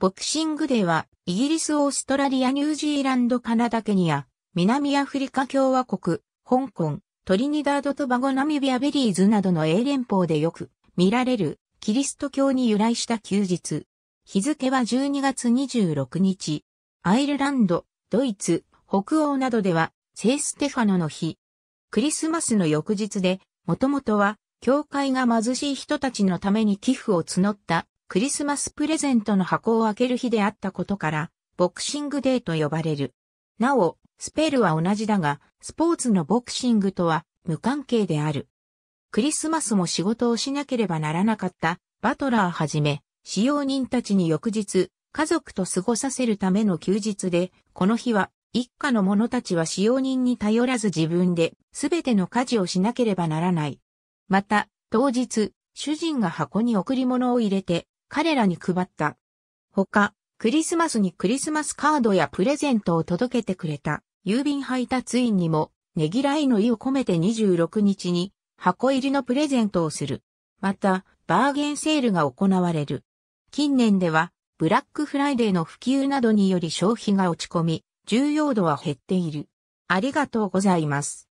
ボクシングでは、イギリス、オーストラリア、ニュージーランド、カナダ、ケニア、南アフリカ共和国、香港、トリニダード・トバゴ、ナミビア、ベリーズなどの英連邦でよく見られる、キリスト教に由来した休日。日付は12月26日。アイルランド、ドイツ、北欧などでは、聖ステファノの日。クリスマスの翌日で、もともとは、教会が貧しい人たちのために寄付を募ったクリスマスプレゼントの箱を開ける日であったことから、ボクシングデーと呼ばれる。なお、スペルは同じだが、スポーツのボクシングとは無関係である。クリスマスも仕事をしなければならなかったバトラーはじめ、使用人たちに翌日、家族と過ごさせるための休日で、この日は一家の者たちは使用人に頼らず自分で全ての家事をしなければならない。また、当日、主人が箱に贈り物を入れて、彼らに配った。他、クリスマスにクリスマスカードやプレゼントを届けてくれた郵便配達員にも、ねぎらいの意を込めて26日に箱入りのプレゼントをする。また、バーゲンセールが行われる。近年では、ブラックフライデーの普及などにより消費が落ち込み、重要度は減っている。ありがとうございます。